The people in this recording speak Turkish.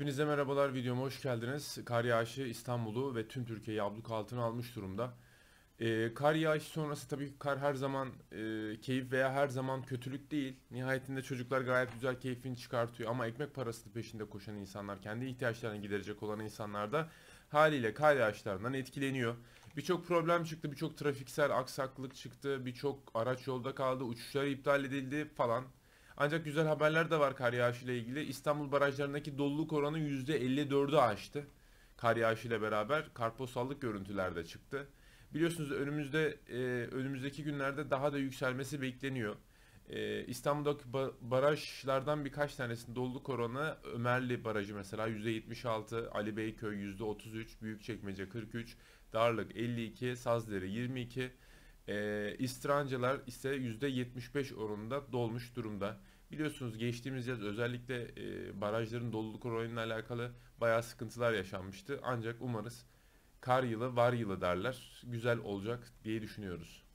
Hepinize merhabalar videoma hoş geldiniz. Kar yağışı İstanbul'u ve tüm Türkiye'yi abluk altına almış durumda. Ee, kar yağışı sonrası tabii kar her zaman e, keyif veya her zaman kötülük değil. Nihayetinde çocuklar gayet güzel keyfini çıkartıyor ama ekmek parasını peşinde koşan insanlar, kendi ihtiyaçlarını giderecek olan insanlar da haliyle kar yağışlarından etkileniyor. Birçok problem çıktı, birçok trafiksel aksaklık çıktı, birçok araç yolda kaldı, uçuşlar iptal edildi falan ancak güzel haberler de var kar yağışıyla ilgili. İstanbul barajlarındaki doluluk oranı %54'ü aştı. Kar yağışıyla beraber karposallık görüntüler de çıktı. Biliyorsunuz önümüzde e, önümüzdeki günlerde daha da yükselmesi bekleniyor. E, İstanbul'daki barajlardan birkaç tanesinin doluluk oranı Ömerli Barajı mesela %76, Ali Beyköy %33, Büyükçekmece 43, Darlık 52, Sazdere 22, e, İstrancılar ise %75 oranında dolmuş durumda. Biliyorsunuz geçtiğimiz yaz özellikle e, barajların doluluk oranıyla alakalı bayağı sıkıntılar yaşanmıştı. Ancak umarız kar yılı var yılı derler. Güzel olacak diye düşünüyoruz.